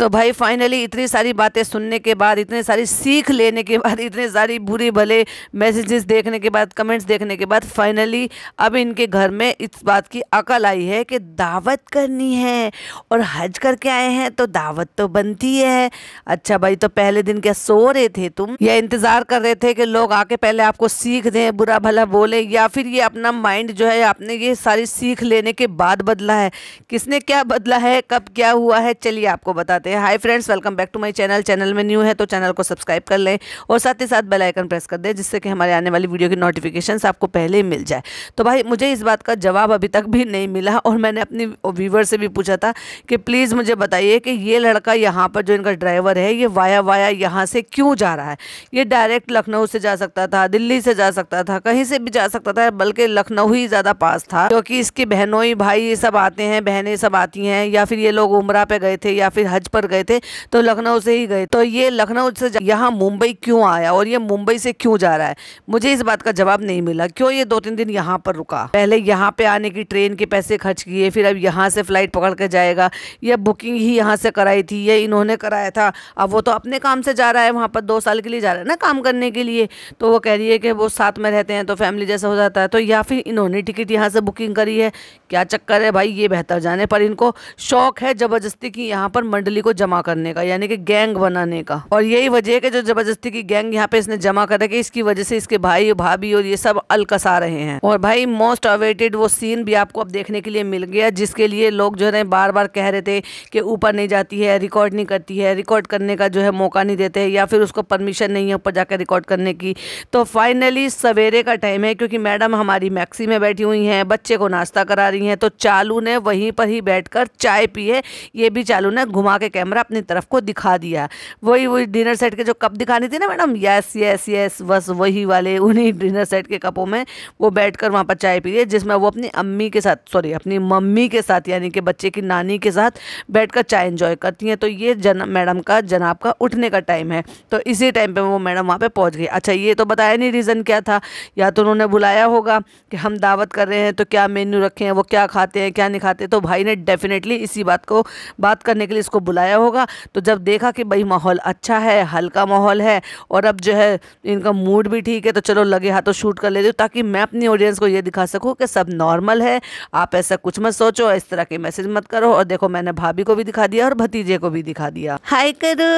तो भाई फाइनली इतनी सारी बातें सुनने के बाद इतने सारी सीख लेने के बाद इतने सारी बुरी भले मैसेजेस देखने के बाद कमेंट्स देखने के बाद फाइनली अब इनके घर में इस बात की अकल आई है कि दावत करनी है और हज करके आए हैं तो दावत तो बनती है अच्छा भाई तो पहले दिन क्या सो रहे थे तुम या इंतज़ार कर रहे थे कि लोग आके पहले आपको सीख दें बुरा भला बोले या फिर ये अपना माइंड जो है आपने ये सारी सीख लेने के बाद बदला है किसने क्या बदला है कब क्या हुआ है चलिए आपको बताते करते हैं hi friends welcome back to my channel channel में न्यू है तो चैनल को सब्सक्राइब कर लें और साथ ही साथ बेल आइकन प्रेस कर दें जिससे कि हमारे आने वाली वीडियो की नोटिफिकेशन आपको पहले ही मिल जाए तो भाई मुझे इस बात का जवाब अभी तक भी नहीं मिला और मैंने अपनी व्यूवर से भी पूछा था कि प्लीज़ मुझे बताइए कि ये लड़का यहाँ पर जो इनका ड्राइवर है ये वाया वाया यहाँ से क्यों जा रहा है ये डायरेक्ट लखनऊ से जा सकता था दिल्ली से जा सकता था कहीं से भी जा सकता था बल्कि लखनऊ ही ज़्यादा पास था क्योंकि इसकी बहनों ही भाई ये सब आते हैं बहनें सब आती हैं या फिर ये लोग उमरा पे गए थे या फिर हज पर पर गए थे तो लखनऊ से ही गए तो ये लखनऊ से यहाँ मुंबई क्यों आया और ये मुंबई से क्यों जा रहा है मुझे इस बात का जवाब नहीं मिला क्यों ये दो तीन दिन यहाँ पर रुका पहले यहाँ पे आने की ट्रेन के पैसे खर्च किए फिर अब यहाँ से फ्लाइट पकड़ के जाएगा यह बुकिंग ही यहाँ से कराई थी ये इन्होंने कराया था अब वो तो अपने काम से जा रहा है वहाँ पर दो साल के लिए जा रहा है ना काम करने के लिए तो वो कह रही है कि वो साथ में रहते हैं तो फैमिली जैसा हो जाता है तो या फिर इन्होंने टिकट यहाँ से बुकिंग करी है क्या चक्कर है भाई ये बेहतर जाने पर इनको शौक है ज़बरदस्ती की यहाँ पर मंडली को को जमा करने का यानी कि गैंग बनाने का और यही वजह है कि जो जबरदस्ती की गैंग यहाँ पे इसने जमा कर रखी इसकी वजह से इसके भाई भाभी और ये सब अलकसा रहे हैं और भाई मोस्ट अवेटेड वो सीन भी आपको अब देखने के लिए मिल गया जिसके लिए लोग जो है बार बार कह रहे थे कि ऊपर नहीं जाती है रिकॉर्ड नहीं करती है रिकॉर्ड करने का जो है मौका नहीं देते या फिर उसको परमिशन नहीं है ऊपर जाकर रिकॉर्ड करने की तो फाइनली सवेरे का टाइम है क्योंकि मैडम हमारी मैक्सी में बैठी हुई हैं बच्चे को नाश्ता करा रही हैं तो चालू ने वहीं पर ही बैठकर चाय पी है ये भी चालू ने घुमा के कह कैमरा अपनी तरफ को दिखा दिया वही वही डिनर सेट के जो कप दिखानी थी ना मैडम यस यस यस बस वही वाले उन्हीं डिनर सेट के कपों में वो बैठ कर वहाँ पर चाय पिए जिसमें वो अपनी अम्मी के साथ सॉरी अपनी मम्मी के साथ यानी कि बच्चे की नानी के साथ बैठ कर चाय इन्जॉय करती हैं तो ये जन मैडम का जनाब का उठने का टाइम है तो इसी टाइम पर वो मैडम वहाँ पर पहुँच गई अच्छा ये तो बताया नहीं रीज़न क्या था या तो उन्होंने बुलाया होगा कि हम दावत कर रहे हैं तो क्या मेन्यू रखे हैं वो क्या खाते हैं क्या नहीं खाते तो भाई ने डेफिनेटली इसी बात को बात करने के लिए इसको बुलाया बताया होगा तो जब देखा कि भाई माहौल अच्छा है हल्का माहौल है और अब जो है इनका मूड भी ठीक है तो चलो लगे हाथों शूट कर लेती हूँ ताकि मैं अपनी ऑडियंस को ये दिखा सकूँ कि सब नॉर्मल है आप ऐसा कुछ मत सोचो इस तरह के मैसेज मत करो और देखो मैंने भाभी को भी दिखा दिया और भतीजे को भी दिखा दिया हाई करो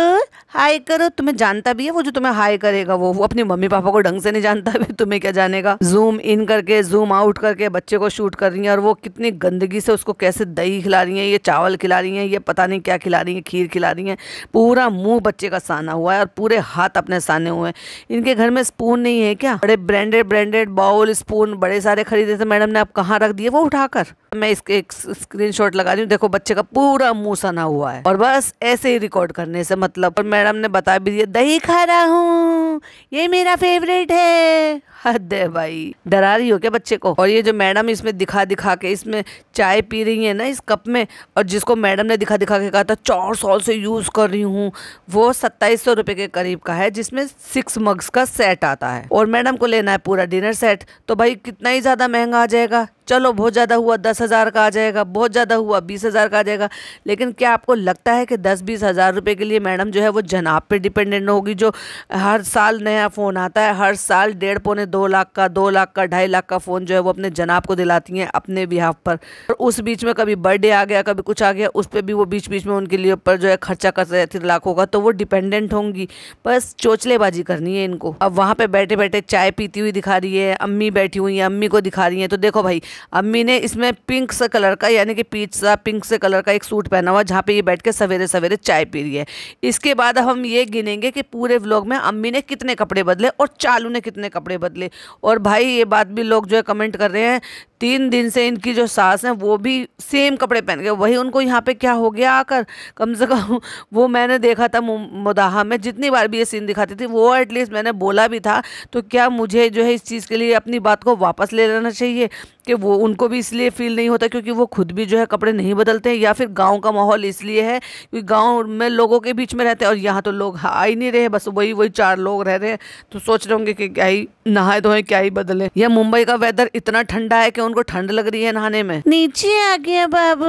हाई करो तुम्हें जानता भी है वो जो तुम्हें हाई करेगा वो वो अपनी मम्मी पापा को ढंग से नहीं जानता भी तुम्हें क्या जानेगा जूम इन करके जूम आउट करके बच्चे को शूट कर रही है और वो कितनी गंदगी से उसको कैसे दही खिला रही है ये चावल खिला रही है ये पता नहीं क्या खिला रही है रही हैं खीर खिला रही हैं पूरा मुंह बच्चे का साना हुआ है और पूरे हाथ अपने साने हुए हैं इनके घर में स्पून नहीं है क्या बड़े ब्रांडेड ब्रांडेड बाउल स्पून बड़े सारे खरीदे थे मैडम ने आप कहाँ रख दिए वो उठाकर मैं इसके एक स्क्रीन लगा रही हूँ देखो बच्चे का पूरा मुँह सना हुआ है और बस ऐसे ही रिकॉर्ड करने से मतलब और मैडम ने बता भी दिया दही खा रहा हूँ ये मेरा फेवरेट है हद है भाई डरा रही हो क्या बच्चे को और ये जो मैडम इसमें दिखा दिखा के इसमें चाय पी रही है ना इस कप में और जिसको मैडम ने दिखा दिखा के कहा था चार साल से यूज़ कर रही हूँ वो सत्ताईस सौ रुपये के करीब का है जिसमें सिक्स मग्स का सेट आता है और मैडम को लेना है पूरा डिनर सेट तो भाई कितना ही ज़्यादा महंगा आ जाएगा चलो बहुत ज़्यादा हुआ दस हज़ार का आ जाएगा बहुत ज़्यादा हुआ बीस हज़ार का आ जाएगा लेकिन क्या आपको लगता है कि दस बीस हज़ार रुपये के लिए मैडम जो है वो जनाब पे डिपेंडेंट होगी जो हर साल नया फ़ोन आता है हर साल डेढ़ पौने दो लाख का दो लाख का ढाई लाख का फ़ोन जो है वो अपने जनाब को दिलाती हैं अपने बिहाफ पर और उस बीच में कभी बर्थडे आ गया कभी कुछ आ गया उस पर भी वो बीच बीच में उनके लिए ऊपर जो है खर्चा कर तीन लाखों का तो वो डिपेंडेंट होंगी बस चोचलेबाजी करनी है इनको अब वहाँ पर बैठे बैठे चाय पीती हुई दिखा रही है अम्मी बैठी हुई हैं अम्मी को दिखा रही हैं तो देखो भाई अम्मी ने इसमें पिंक से कलर का यानी कि पीच सा पिंक से कलर का एक सूट पहना हुआ जहाँ पे ये बैठ के सवेरे सवेरे चाय पी रही है इसके बाद अब हम ये गिनेंगे कि पूरे व्लॉग में अम्मी ने कितने कपड़े बदले और चालू ने कितने कपड़े बदले और भाई ये बात भी लोग जो है कमेंट कर रहे हैं तीन दिन से इनकी जो सास हैं वो भी सेम कपड़े पहन गए वही उनको यहाँ पे क्या हो गया आकर कम से कम वो मैंने देखा था मुदाहा में जितनी बार भी ये सीन दिखाती थी वो एटलीस्ट मैंने बोला भी था तो क्या मुझे जो है इस चीज़ के लिए अपनी बात को वापस ले लेना चाहिए कि वो उनको भी इसलिए फील नहीं होता क्योंकि वो खुद भी जो है कपड़े नहीं बदलते हैं या फिर गांव का माहौल इसलिए है क्योंकि गांव में लोगों के बीच में रहते हैं और यहाँ तो लोग आ ही नहीं रहे बस वही वही चार लोग रह रहे हैं तो सोच रहे होंगे कि क्या ही नहाए धोए क्या ही बदले यह मुंबई का वेदर इतना ठंडा है कि उनको ठंड लग रही है नहाने में नीचे आ गया बाबू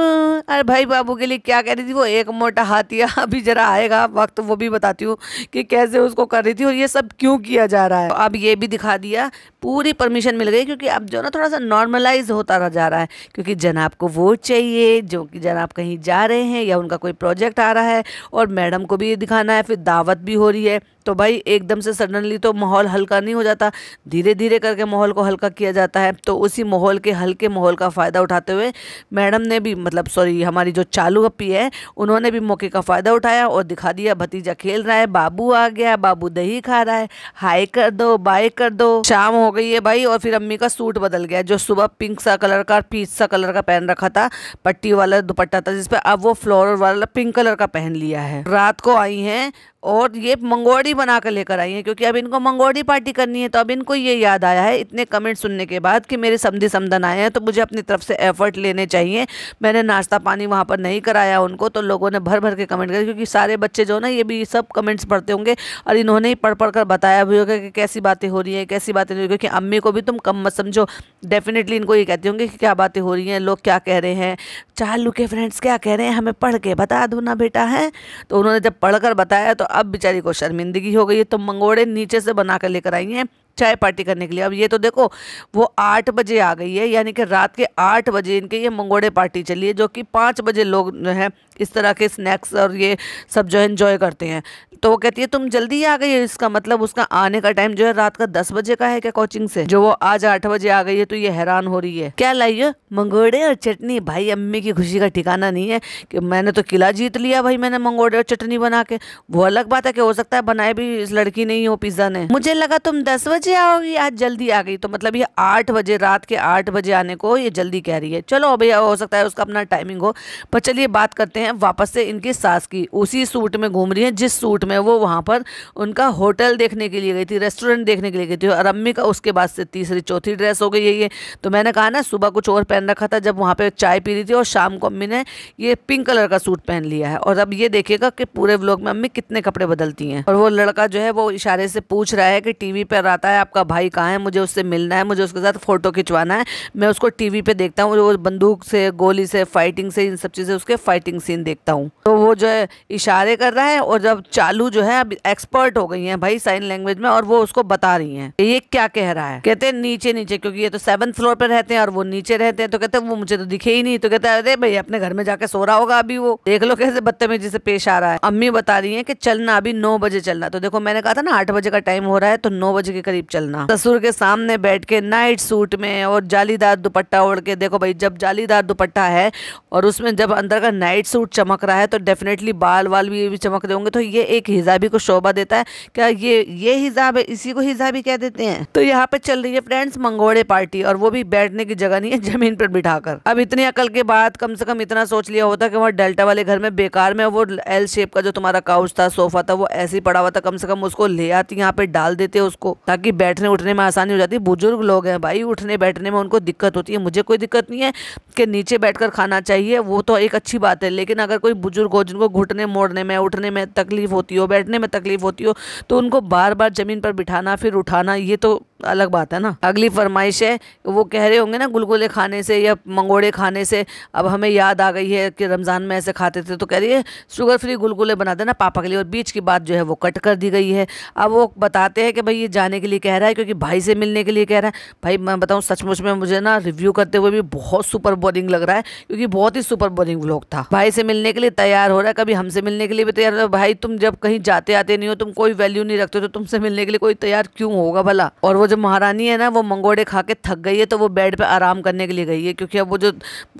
अरे भाई बाबू के लिए क्या कह रही थी वो एक मोटा हाथिया अभी जरा आएगा वक्त वो भी बताती हूँ कि कैसे उसको कर रही थी और ये सब क्यों किया जा रहा है तो अब ये भी दिखा दिया पूरी परमिशन मिल गई क्योंकि अब जो ना थोड़ा सा नॉर्मलाइज होता जा रहा है क्योंकि जनाब को वो चाहिए जो कि जनाब कहीं जा रहे हैं या उनका कोई प्रोजेक्ट आ रहा है और मैडम को भी ये दिखाना है फिर दावत भी हो रही है तो भाई एकदम से सडनली तो माहौल हल्का नहीं हो जाता धीरे धीरे करके माहौल को हल्का किया जाता है तो उसी माहौल के हल्के माहौल का फ़ायदा उठाते हुए मैडम ने भी मतलब सॉरी हमारी जो चालू अपी है उन्होंने भी मौके का फ़ायदा उठाया और दिखा दिया भतीजा खेल रहा है बाबू आ गया बाबू दही खा रहा है हाई कर दो बाई कर दो शाम हो गई है भाई और फिर अम्मी का सूट बदल गया जो सुबह पिंक सा कलर का पीच सा कलर का पहन रखा था पट्टी वाला दुपट्टा था जिसपे अब वो फ्लोर वाला पिंक कलर का पहन लिया है रात को आई है और ये मंगोड़ी पार्टी बना कर लेकर आई हैं क्योंकि अब इनको मंगोड़ी पार्टी करनी है तो अब इनको ये याद आया है इतने कमेंट सुनने के बाद कि मेरे समधी समधन आए हैं तो मुझे अपनी तरफ से एफर्ट लेने चाहिए मैंने नाश्ता पानी वहाँ पर नहीं कराया उनको तो लोगों ने भर भर के कमेंट कर क्योंकि सारे बच्चे जो ना ये भी सब कमेंट्स पढ़ते होंगे और इन्होंने ही पढ़ पढ़ कर बताया भी होगा कि कैसी बातें हो रही हैं कैसी बातें हो रही क्योंकि अम्मी को भी तुम कम मत समझो डेफिनेटली इनको ये कहते होंगे कि क्या बातें हो रही हैं लोग क्या कह रहे हैं चालू के फ्रेंड्स क्या कह रहे हैं हमें पढ़ के बता दो ना बेटा है तो उन्होंने जब पढ़कर बताया तो अब बेचारी को शर्मिंदगी गंदगी हो गई है तो मंगोड़े नीचे से बना कर लेकर आई हैं चाय पार्टी करने के लिए अब ये तो देखो वो आठ बजे आ गई है यानी कि रात के आठ बजे इनके ये मंगोड़े पार्टी चली है जो कि पाँच बजे लोग जो है इस तरह के स्नैक्स और ये सब जो है इन्जॉय करते हैं तो वो कहती है तुम जल्दी आ गई है इसका मतलब उसका आने का टाइम जो है रात का दस बजे का है क्या कोचिंग से जो वो आज आठ बजे आ गई है तो ये हैरान हो रही है क्या लाई है मंगोड़े और चटनी भाई अम्मी की खुशी का ठिकाना नहीं है कि मैंने तो किला जीत लिया भाई मैंने मंगोड़े और चटनी बना के वो अलग बात है कि हो सकता है बनाए भी इस लड़की नहीं हो पिज्ज़ा ने मुझे लगा तुम दस बजे आओगी आज जल्दी आ गई तो मतलब ये आठ बजे रात के आठ बजे आने को ये जल्दी कह रही है चलो भैया हो सकता है उसका अपना टाइमिंग हो पर चलिए बात करते हैं हैं वापस से इनकी सास की उसी सूट में घूम रही हैं जिस सूट में वो वहाँ पर उनका होटल देखने के लिए गई थी रेस्टोरेंट देखने के लिए गई थी और अम्मी का उसके बाद से तीसरी चौथी ड्रेस हो गई है ये तो मैंने कहा ना सुबह कुछ और पहन रखा था जब वहाँ पर चाय पी रही थी और शाम को अम्मी ने ये पिंक कलर का सूट पहन लिया है और अब ये देखिएगा कि पूरे ब्लॉग में अम्मी कितने कपड़े बदलती हैं और वो लड़का जो है वो इशारे से पूछ रहा है कि टीवी पर आता है आपका भाई कहाँ है मुझे उससे मिलना है मुझे उसके साथ फ़ोटो खिंचवाना है मैं उसको टीवी पे देखता हूँ वो बंदूक से गोली से फाइटिंग से इन सब चीज़ें उसके फाइटिंग सीन सीन देखता हूँ तो वो जो है इशारे कर रहा है और जब चालू जो है अब एक्सपर्ट हो गई है भाई साइन लैंग्वेज में और वो उसको बता रही है ये क्या कह रहा है कहते हैं नीचे नीचे क्योंकि ये तो सेवन फ्लोर पर रहते हैं और वो नीचे रहते हैं तो कहते हैं वो मुझे तो दिखे ही नहीं तो कहते अरे भाई अपने घर में जाके सो रहा होगा अभी वो देख लो कैसे बदतमीजी से पेश आ रहा है अम्मी बता रही है की चलना अभी नौ बजे चलना तो देखो मैंने कहा था ना आठ बजे का टाइम हो रहा है तो नौ बजे के करीब चलना ससुर के सामने बैठ के नाइट सूट में और जालीदार दुपट्टा ओढ़ के देखो भाई जब जालीदार दुपट्टा है और उसमें जब अंदर का नाइट सूट सूट चमक रहा है तो डेफिनेटली बाल वाल भी, भी चमक रहे होंगे तो ये एक हिजाबी को शोभा देता है क्या ये ये हिजाब है इसी को हिजाबी कह देते हैं तो यहाँ पे चल रही है फ्रेंड्स मंगोड़े पार्टी और वो भी बैठने की जगह नहीं है जमीन पर बिठाकर अब इतनी अकल के बाद कम से कम इतना सोच लिया होता कि वहाँ डेल्टा वाले घर में बेकार में वो एल शेप का जो तुम्हारा काउच था सोफा था वो ऐसे ही पड़ा हुआ था कम से कम उसको ले आती यहाँ पे डाल देते उसको ताकि बैठने उठने में आसानी हो जाती बुजुर्ग लोग हैं भाई उठने बैठने में उनको दिक्कत होती है मुझे कोई दिक्कत नहीं है कि नीचे बैठकर खाना चाहिए वो तो एक अच्छी बात है लेकिन लेकिन अगर कोई बुजुर्ग हो जिनको घुटने मोड़ने में उठने में तकलीफ़ होती हो बैठने में तकलीफ़ होती हो तो उनको बार बार ज़मीन पर बिठाना फिर उठाना ये तो अलग बात है ना अगली फरमाइश है वो कह रहे होंगे ना गुलगुले खाने से या मंगोड़े खाने से अब हमें याद आ गई है कि रमज़ान में ऐसे खाते थे तो कह रही है शुगर फ्री गुलगुले बना देना पापा के लिए और बीच की बात जो है वो कट कर दी गई है अब वो बताते हैं कि भाई ये जाने के लिए कह रहा है क्योंकि भाई से मिलने के लिए कह रहा है भाई मैं बताऊँ सचमुच में मुझे ना रिव्यू करते हुए भी बहुत सुपर बोरिंग लग रहा है क्योंकि बहुत ही सुपर बोरिंग व्लॉग था भाई से मिलने के लिए तैयार हो रहा है कभी हमसे मिलने के लिए भी तैयार हो भाई तुम जब कहीं जाते आते नहीं हो तुम कोई वैल्यू नहीं रखते हो तो तुमसे मिलने के लिए कोई तैयार क्यों होगा भला और वो जो महारानी है ना वो मंगोड़े खा के थक गई है तो वो बेड पे आराम करने के लिए गई है क्योंकि अब वो जो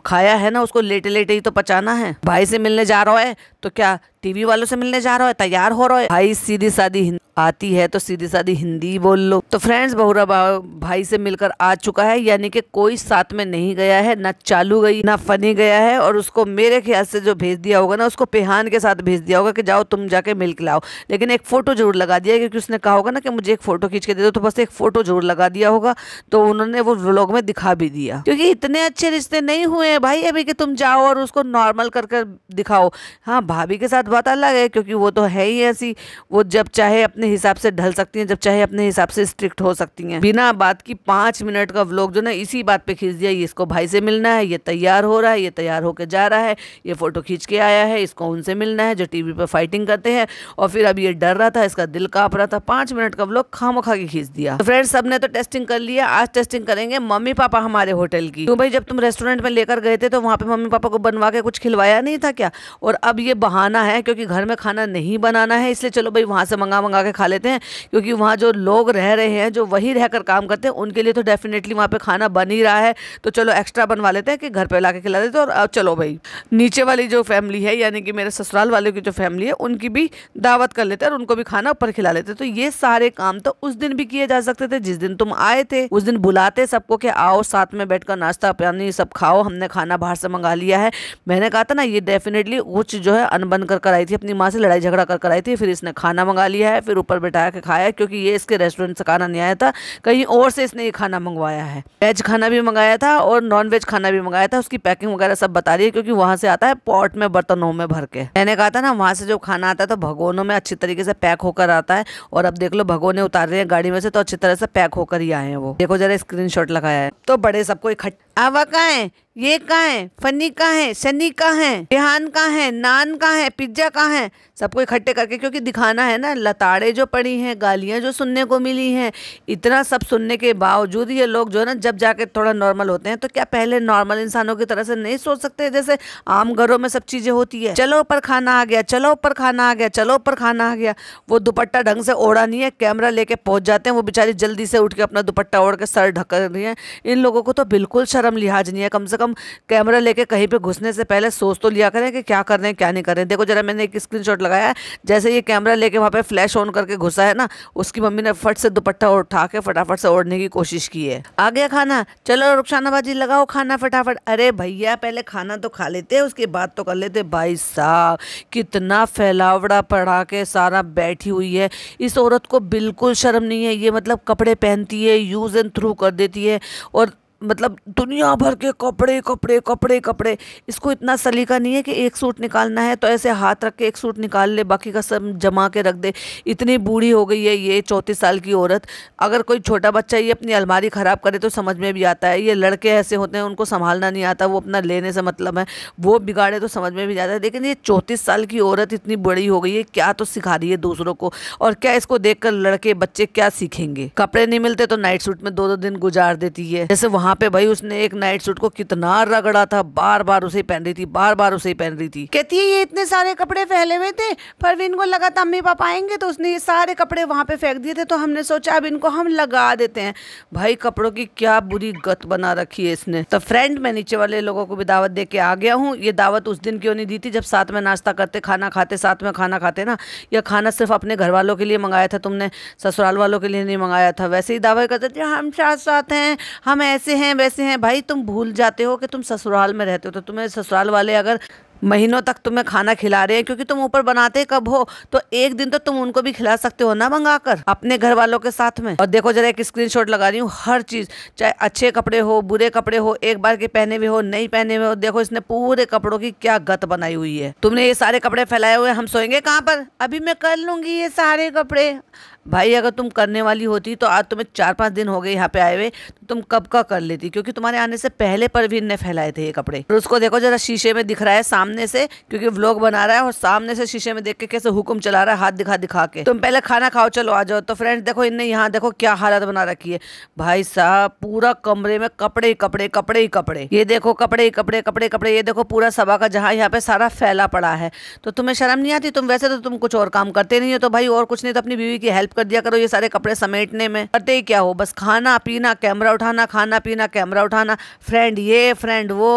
खाया है ना उसको लेटे लेटे ही तो पचाना है भाई से मिलने जा रहा है तो क्या टीवी वालों से मिलने जा रहा है तैयार हो रहा है भाई सीधी सादी आती है तो सीधी सादी हिंदी बोल लो तो फ्रेंड्स बहुरा भाई से मिलकर आ चुका है यानी कि कोई साथ में नहीं गया है ना चालू गई ना फनी गया है और उसको मेरे ख्याल से जो भेज दिया होगा ना उसको पेहान के साथ भेज दिया होगा कि जाओ तुम जाके मिल के लाओ लेकिन एक फ़ोटो जरूर लगा दिया क्योंकि उसने कहा होगा ना कि मुझे एक फ़ोटो खींच के दे दो तो बस एक फ़ोटो जरूर लगा दिया होगा तो उन्होंने वो व्लॉग में दिखा भी दिया क्योंकि इतने अच्छे रिश्ते नहीं हुए हैं भाई अभी कि तुम जाओ और उसको नॉर्मल करके कर दिखाओ हाँ भाभी के साथ बात अलग है क्योंकि वो तो है ही ऐसी वो जब चाहे अपने हिसाब से ढल सकती हैं जब चाहे अपने हिसाब से स्ट्रिक्ट हो सकती हैं बिना बात की पाँच मिनट का व्लॉग जो ना इसी बात पे खींच दिया इसको भाई से मिलना है ये तैयार हो रहा है ये तैयार होकर जा रहा है ये फ़ोटो खींच के आया है इसको उनसे मिलना है जो टी वी फाइटिंग करते हैं और फिर अब ये डर रहा था इसका दिल काँप रहा था पाँच मिनट का व्लॉग खामो खा के खींच दिया तो सब सबने तो टेस्टिंग कर लिया आज टेस्टिंग करेंगे मम्मी पापा हमारे होटल की क्यों तो भाई जब तुम रेस्टोरेंट में लेकर गए थे तो वहाँ पे मम्मी पापा को बनवा के कुछ खिलवाया नहीं था क्या और अब ये बहाना है क्योंकि घर में खाना नहीं बनाना है इसलिए चलो भाई वहाँ से मंगा मंगा के खा लेते हैं क्योंकि वहाँ जो लोग रह रहे हैं जो वहीं रहकर काम करते हैं उनके लिए तो डेफिनेटली वहाँ पर खाना बन ही रहा है तो चलो एक्स्ट्रा बनवा लेते हैं कि घर पर ला खिला देते और चलो भाई नीचे वाली जो फैमिली है यानी कि मेरे ससुराल वाले की जो फैमिली है उनकी भी दावत कर लेते हैं और उनको भी खाना ऊपर खिला लेते तो ये सारे काम तो उस दिन भी किए जा सकते थे जिस दिन तुम आए थे उस दिन बुलाते सबको कि आओ साथ में बैठकर नाश्ता पानी सब खाओ हमने खाना बाहर से मंगा लिया है मैंने कहा था ना ये डेफिनेटली कुछ जो है अनबन कर कर आई थी अपनी माँ से लड़ाई झगड़ा कर कर आई थी फिर इसने खाना मंगा लिया है फिर ऊपर बैठाया के खाया क्योंकि ये इसके रेस्टोरेंट से खाना नहीं आया था कहीं और से इसने ये खाना मंगवाया है वेज खाना भी मंगाया था और नॉन वेज खाना भी मंगाया था उसकी पैकिंग वगैरह सब बता रही है क्योंकि वहाँ से आता है पॉट में बर्तनों में भर के मैंने कहा था ना वहाँ से जो खाना आता है तो भगवानों में अच्छी तरीके से पैक होकर आता है और अब देख लो भगोने उतार रहे हैं गाड़ी में से तो अच्छी तरह से पैक होकर ही आए हैं वो देखो जरा स्क्रीन लगाया है तो बड़े सबको इकट्ठे आवा कहाँ है ये का है फनी का है सनी का है रिहान का है नान का है पिज्जा कहाँ है सबको इकट्ठे करके क्योंकि दिखाना है ना लताड़े जो पड़ी हैं गालियाँ जो सुनने को मिली हैं इतना सब सुनने के बावजूद ये लोग जो है ना जब जाके थोड़ा नॉर्मल होते हैं तो क्या पहले नॉर्मल इंसानों की तरह से नहीं सोच सकते जैसे आम घरों में सब चीज़ें होती है चलो ऊपर खाना आ गया चलो ऊपर खाना आ गया चलो ऊपर खाना आ गया वो दुपट्टा ढंग से ओढ़ा नहीं है कैमरा लेके पहुँच जाते हैं वो बेचारी जल्दी से उठ के अपना दुपट्टा ओढ़ के सर ढक रही है इन लोगों को तो बिल्कुल शर्म कर हम लिहाज नहीं है कम से कम कैमरा लेके कहीं पे घुसने से पहले सोच तो लिया करें कि क्या कर रहे हैं क्या नहीं कर रहे हैं देखो जरा मैंने एक स्क्रीनशॉट लगाया है जैसे ये कैमरा लेके वहाँ पे फ्लैश ऑन करके घुसा है ना उसकी मम्मी ने फट से दुपट्टा उठा के फटाफट से ओढ़ने की कोशिश की है आ गया खाना चलो रुखसानाबाजी लगाओ खाना फटाफट अरे भैया पहले खाना तो खा लेते हैं उसके बाद तो कर लेते भाई साहब कितना फैलावड़ा पड़ा के सारा बैठी हुई है इस औरत को बिल्कुल शर्म नहीं है ये मतलब कपड़े पहनती है यूज़ एंड थ्रू कर देती है और मतलब दुनिया भर के कपड़े कपड़े कपड़े कपड़े इसको इतना सलीका नहीं है कि एक सूट निकालना है तो ऐसे हाथ रख के एक सूट निकाल ले बाकी का सब जमा के रख दे इतनी बूढ़ी हो गई है ये चौंतीस साल की औरत अगर कोई छोटा बच्चा ये अपनी अलमारी ख़राब करे तो समझ में भी आता है ये लड़के ऐसे होते हैं उनको संभालना नहीं आता वो अपना लेने से मतलब है वो बिगाड़े तो समझ में भी जाता है लेकिन ये चौंतीस साल की औरत इतनी बड़ी हो गई है क्या तो सिखा रही है दूसरों को और क्या इसको देख लड़के बच्चे क्या सीखेंगे कपड़े नहीं मिलते तो नाइट सूट में दो दो दिन गुजार देती है जैसे वहाँ यहाँ पे भाई उसने एक नाइट सूट को कितना रगड़ा था बार बार उसे पहन रही थी बार बार उसे पहन रही थी कहती है ये इतने सारे कपड़े फैले हुए थे परवीन इनको लगा था अम्मी पापा आएंगे तो उसने ये सारे कपड़े वहाँ पे फेंक दिए थे तो हमने सोचा अब इनको हम लगा देते हैं भाई कपड़ों की क्या बुरी गत बना रखी है इसने तो फ्रेंड मैं नीचे वाले लोगों को भी दावत दे के आ गया हूँ ये दावत उस दिन क्यों नहीं दी थी जब साथ में नाश्ता करते खाना खाते साथ में खाना खाते ना यह खाना सिर्फ अपने घर वालों के लिए मंगाया था तुमने ससुराल वालों के लिए नहीं मंगाया था वैसे ही दावा करते थे हम साथ साथ हैं हम ऐसे हैं वैसे हैं भाई तुम भूल जाते हो कि तुम ससुराल में रहते हो तो तुम्हें ससुराल वाले अगर महीनों तक तुम्हें खाना खिला रहे हैं क्योंकि तुम ऊपर बनाते कब हो तो एक दिन तो तुम उनको भी खिला सकते हो ना मंगा कर अपने घर वालों के साथ में और देखो जरा एक स्क्रीनशॉट लगा रही हूँ हर चीज चाहे अच्छे कपड़े हो बुरे कपड़े हो एक बार के पहने हुए हो नहीं पहने हुए हो देखो इसने पूरे कपड़ों की क्या गत बनाई हुई है तुमने ये सारे कपड़े फैलाए हुए हम सोएंगे कहाँ पर अभी मैं कर लूंगी ये सारे कपड़े भाई अगर तुम करने वाली होती तो आज तुम्हें चार पांच दिन हो गए यहाँ पे आए हुए तो तुम कब का कर लेती क्योंकि तुम्हारे आने से पहले परवीन ने फैलाए थे ये कपड़े और उसको देखो जरा शीशे में दिख रहा है सामने से क्योंकि व्लॉग बना रहा है और सामने से शीशे में देख के कैसे हुक्म चला रहा है हाथ दिखा दिखा के तुम पहले खाना खाओ चलो आ जाओ तो फ्रेंड्स देखो इनने यहाँ देखो क्या हालत बना रखी है भाई साहब पूरा कमरे में कपड़े ही कपड़े कपड़े ही कपड़े ये देखो कपड़े ही कपड़े कपड़े कपड़े ये देखो पूरा सभा का जहाँ यहाँ पे सारा फैला पड़ा है तो तुम्हें शर्म नहीं आती तुम वैसे तो तुम कुछ और काम करते नहीं हो तो भाई और कुछ नहीं तो अपनी बीवी की हेल्प कर दिया करो ये सारे कपड़े समेटने में करते ही क्या हो बस खाना पीना कैमरा उठाना खाना पीना कैमरा उठाना फ्रेंड ये फ्रेंड वो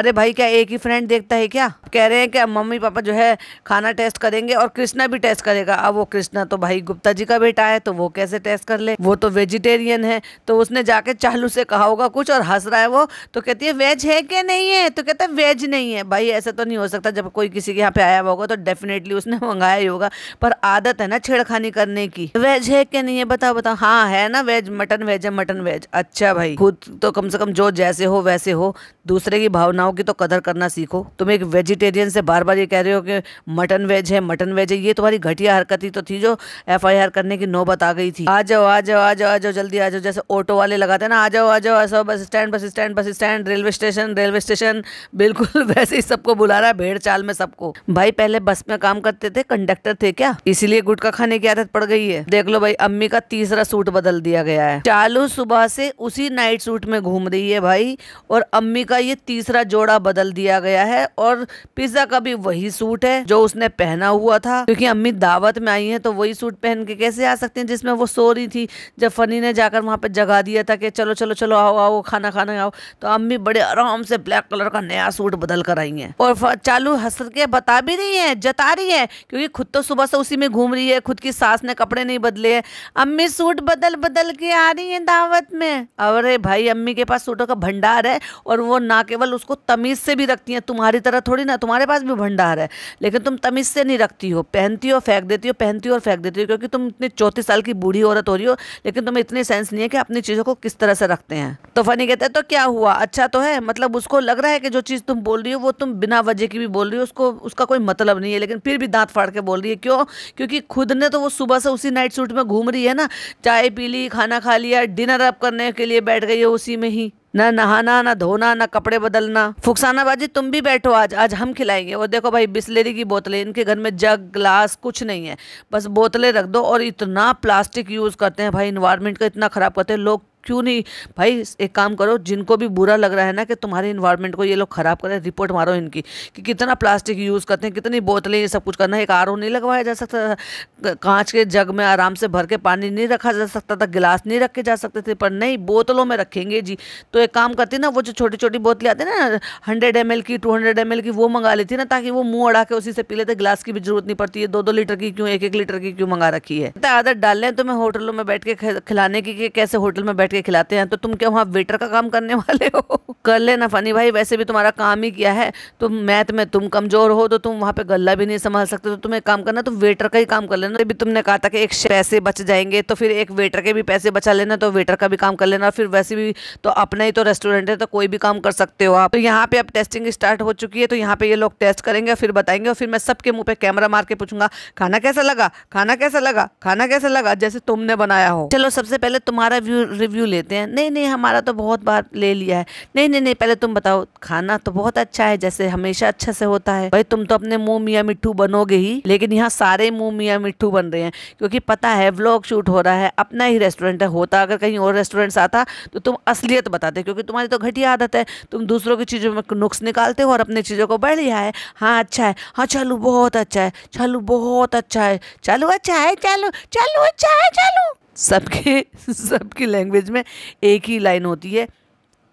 अरे भाई क्या एक ही फ्रेंड देखता है क्या कह रहे हैं कि मम्मी पापा जो है खाना टेस्ट करेंगे और कृष्णा भी टेस्ट करेगा अब वो कृष्णा तो भाई गुप्ता जी का बेटा है तो वो कैसे टेस्ट कर ले वो तो वेजिटेरियन है तो उसने जाके चालू से कहा होगा कुछ और हंस रहा है वो तो कहती है वेज है क्या नहीं है तो कहता है वेज नहीं है भाई ऐसा तो नहीं हो सकता जब कोई किसी के यहाँ पे आया हुआ होगा तो डेफिनेटली उसने मंगाया ही होगा पर आदत है ना छेड़खानी करने की वेज है कि नहीं है बताओ बताओ हाँ है ना वेज मटन वेज है मटन वेज अच्छा भाई खुद तो कम से कम जो जैसे हो वैसे हो दूसरे की भावनाओं की तो कदर करना सीखो तुम एक वेजिटेरियन से बार बार ये कह रहे हो कि मटन वेज है मटन वेज है ये तुम्हारी घटिया हरकत ही तो थी जो एफ करने की नौबत आ गई थी आ जाओ आ जाओ आ जाओ आ जाओ जल्दी आ जाओ जैसे ऑटो वाले लगाते ना आ जाओ आ जाओ ऐसा बस stand bus stand bus stand railway station railway station बिल्कुल वैसे ही सबको बुला रहा है भेड़ चाल में सबको भाई पहले बस में काम करते थे कंडक्टर थे क्या इसीलिए गुटखा खाने की आदत पड़ गई है देख लो भाई अम्मी का तीसरा सूट बदल दिया गया है चालू सुबह से उसी नाइट सूट में घूम रही है भाई और अम्मी का ये तीसरा जोड़ा बदल दिया गया है और पिज्जा का भी वही सूट है जो उसने पहना हुआ था क्योंकि अम्मी दावत में आई है तो वही सूट पहन के कैसे आ सकते हैं जिसमें वो सो रही थी जब फनी ने जाकर वहां पे जगा दिया था कि चलो चलो चलो आओ आओ खाना खाना आओ तो अम्मी बड़े आराम से ब्लैक कलर का नया सूट बदल कर आई है और चालू हंस के बता भी रही है जता रही है क्योंकि खुद तो सुबह से उसी में घूम रही है खुद की सास ने कपड़े नहीं नहीं बदले हैं अम्मी सूट बदल बदल के आ रही हैं दावत में अरे भाई अम्मी के पास सूटों का भंडार है और वो ना केवल उसको तमीज़ से भी रखती हैं तुम्हारी तरह थोड़ी ना तुम्हारे पास भी भंडार है लेकिन तुम तमीज़ से नहीं रखती हो पहनती हो फेंक देती हो पहनती हो और फेंक देती हो क्योंकि तुम इतनी चौंतीस साल की बूढ़ी औरत हो रही हो लेकिन तुम्हें इतने सेंस नहीं है कि अपनी चीज़ों को किस तरह से रखते हैं तो फनी कहते हैं तो क्या हुआ अच्छा तो है मतलब उसको लग रहा है कि जो चीज़ तुम बोल रही हो वो तुम बिना वजह की भी बोल रही हो उसको उसका कोई मतलब नहीं है लेकिन फिर भी दांत फाड़ के बोल रही है क्यों क्योंकि खुद ने तो वो सुबह से उसी नाइट नाइट सूट में घूम रही है ना चाय पी ली खाना खा लिया डिनर अप करने के लिए बैठ गई है उसी में ही ना नहाना ना धोना ना कपड़े बदलना फुकसाना बाजी तुम भी बैठो आज आज हम खिलाएंगे और देखो भाई बिस्लेरी की बोतलें इनके घर में जग ग्लास कुछ नहीं है बस बोतलें रख दो और इतना प्लास्टिक यूज़ करते हैं भाई इन्वायरमेंट का इतना ख़राब करते हैं लोग क्यों नहीं भाई एक काम करो जिनको भी बुरा लग रहा है ना कि तुम्हारे इन्वायरमेंट को ये लोग ख़राब करें रिपोर्ट मारो इनकी कि कितना प्लास्टिक यूज़ करते हैं कितनी बोतलें ये सब कुछ करना है एक आर नहीं लगवाया जा सकता कांच के जग में आराम से भर के पानी नहीं रखा जा सकता था गिलास नहीं रखे जा सकते थे पर नहीं बोतलों में रखेंगे जी तो एक काम करती ना वो जो छोटी छोटी बोतलें आती ना हंड्रेड एम की टू हंड्रेड की वो मंगा लेती ना ताकि वो मुँह अड़ा के उसी से पी लेते गिलास की भी जरूरत नहीं पड़ती है दो दो लीटर की क्यों एक एक लीटर की क्यों मंगा रखी है आदत डाल लें तो मैं होटलों में बैठ के खिलाने की कैसे होटल में बैठ के के खिलाते हैं तो तुम क्या वहाँ वेटर का काम करने वाले हो कर लेना फनी भाई वैसे भी तुम्हारा काम ही किया है तो मैथ में तुम कमज़ोर हो तो तुम वहाँ पे गल्ला भी नहीं संभाल सकते तो तुम्हें काम करना तो वेटर का ही काम कर लेना अभी तुमने कहा था कि एक पैसे बच जाएंगे तो फिर एक वेटर के भी पैसे बचा लेना तो वेटर का भी काम कर लेना फिर वैसे भी तो अपना ही तो रेस्टोरेंट है तो कोई भी काम कर सकते हो आप तो यहाँ पे अब टेस्टिंग स्टार्ट हो चुकी है तो यहाँ पे ये लोग टेस्ट करेंगे और फिर बताएंगे और फिर मैं सबके मुंह पे कैमरा मार के पूछूंगा खाना कैसा लगा खाना कैसा लगा खाना कैसा लगा जैसे तुमने बनाया हो चलो सबसे पहले तुम्हारा रिव्यू इंटरव्यू लेते हैं नहीं नहीं हमारा तो बहुत बार ले लिया है नहीं नहीं नहीं पहले तुम बताओ खाना तो बहुत अच्छा है जैसे हमेशा अच्छा से होता है भाई तुम तो अपने मुँह मियाँ मिट्टू बनोगे ही लेकिन यहाँ सारे मुँह मियाँ मिट्टू बन रहे हैं क्योंकि पता है व्लॉग शूट हो रहा है अपना ही रेस्टोरेंट है होता अगर कहीं और रेस्टोरेंट आता तो तुम असलियत बताते क्योंकि तुम्हारी तो घटिया आदत है तुम दूसरों की चीज़ों में नुक्स निकालते हो और अपनी चीज़ों को बढ़ लिया है हाँ अच्छा है हाँ चालू बहुत अच्छा है चालू बहुत अच्छा है चालू अच्छा है चालू चालू अच्छा है चालू सबके सबकी लैंग्वेज में एक ही लाइन होती है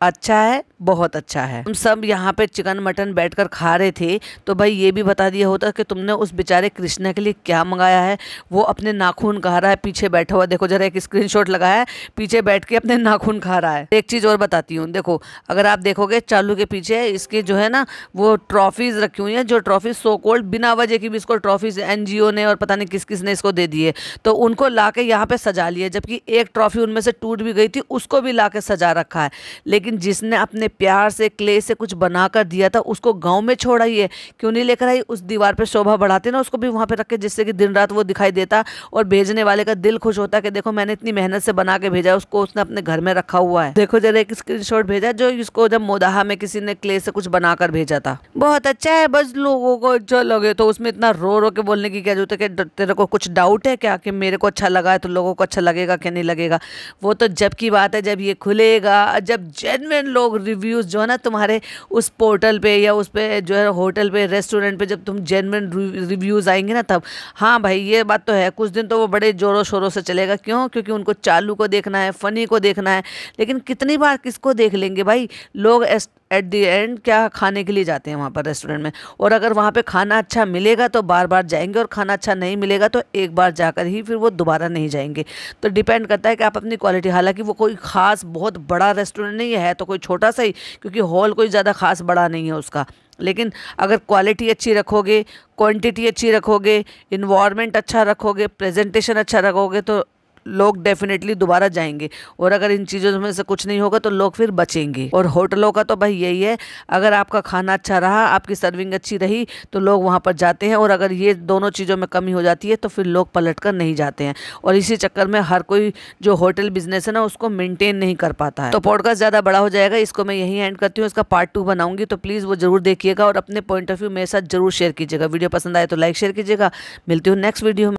अच्छा है बहुत अच्छा है हम सब यहाँ पे चिकन मटन बैठकर खा रहे थे तो भाई ये भी बता दिया होता कि तुमने उस बेचारे कृष्णा के लिए क्या मंगाया है वो अपने नाखून खा रहा है पीछे बैठा हुआ देखो जरा एक स्क्रीनशॉट लगाया है पीछे बैठ के अपने नाखून खा रहा है एक चीज़ और बताती हूँ देखो अगर आप देखोगे चालू के पीछे इसके जो है ना वो ट्रॉफीज़ रखी हुई हैं जो ट्रॉफीज सो कोल्ड बिना वजह की भी इसको ट्रॉफीज एन ने और पता नहीं किस किस ने इसको दे दिए तो उनको ला के यहाँ सजा लिए जबकि एक ट्रॉफी उनमें से टूट भी गई थी उसको भी ला सजा रखा है लेकिन लेकिन जिसने अपने प्यार से क्ले से कुछ बना कर दिया था उसको गाँव में छोड़ा ही है क्यों नहीं लेकर आई उस दीवार पर शोभा बढ़ाते ना उसको भी वहाँ पर रख के जिससे कि दिन रात वो दिखाई देता और भेजने वाले का दिल खुश होता कि देखो मैंने इतनी मेहनत से बना के भेजा उसको उसने अपने घर में रखा हुआ है देखो जरा एक स्क्रीन भेजा जो इसको जब मोदाहा में किसी ने क्ले से कुछ बनाकर भेजा था बहुत अच्छा है बस लोगों को अच्छा लगे तो उसमें इतना रो रो के बोलने की क्या जरूरत है कि तेरे को कुछ डाउट है क्या कि मेरे को अच्छा लगा है तो लोगों को अच्छा लगेगा क्या नहीं लगेगा वो तो जब की बात है जब ये खुलेगा जब जय जेनविन लोग रिव्यूज़ जो है ना तुम्हारे उस पोर्टल पे या उस पर जो है होटल पे रेस्टोरेंट पे जब तुम जेनविन रिव्यूज़ आएंगे ना तब हाँ भाई ये बात तो है कुछ दिन तो वो बड़े ज़ोरों शोरों से चलेगा क्यों क्योंकि उनको चालू को देखना है फ़नी को देखना है लेकिन कितनी बार किसको देख लेंगे भाई लोग एट दी एंड क्या खाने के लिए जाते हैं वहाँ पर रेस्टोरेंट में और अगर वहाँ पे खाना अच्छा मिलेगा तो बार बार जाएंगे और खाना अच्छा नहीं मिलेगा तो एक बार जाकर ही फिर वो दोबारा नहीं जाएंगे तो डिपेंड करता है कि आप अपनी क्वालिटी हालांकि वो कोई ख़ास बहुत बड़ा रेस्टोरेंट नहीं है तो कोई छोटा सा ही क्योंकि हॉल कोई ज़्यादा ख़ास बड़ा नहीं है उसका लेकिन अगर क्वालिटी अच्छी रखोगे क्वांटिटी अच्छी रखोगे इन्वायरमेंट अच्छा रखोगे प्रेजेंटेशन अच्छा रखोगे तो लोग डेफिनेटली दोबारा जाएंगे और अगर इन चीज़ों में से कुछ नहीं होगा तो लोग फिर बचेंगे और होटलों का तो भाई यही है अगर आपका खाना अच्छा रहा आपकी सर्विंग अच्छी रही तो लोग वहाँ पर जाते हैं और अगर ये दोनों चीज़ों में कमी हो जाती है तो फिर लोग पलट कर नहीं जाते हैं और इसी चक्कर में हर कोई जो होटल बिजनेस है ना उसको मेनटेन नहीं कर पाता है तो पॉडकास्ट ज़्यादा बड़ा हो जाएगा इसको मैं यहीं एंड करती हूँ इसका पार्ट टू बनाऊंगी तो प्लीज़ वो जरूर देखिएगा और अपने पॉइंट ऑफ व्यू मेरे साथ जरूर शेयर कीजिएगा वीडियो पसंद आए तो लाइक शेयर कीजिएगा मिलती हूँ नेक्स्ट वीडियो में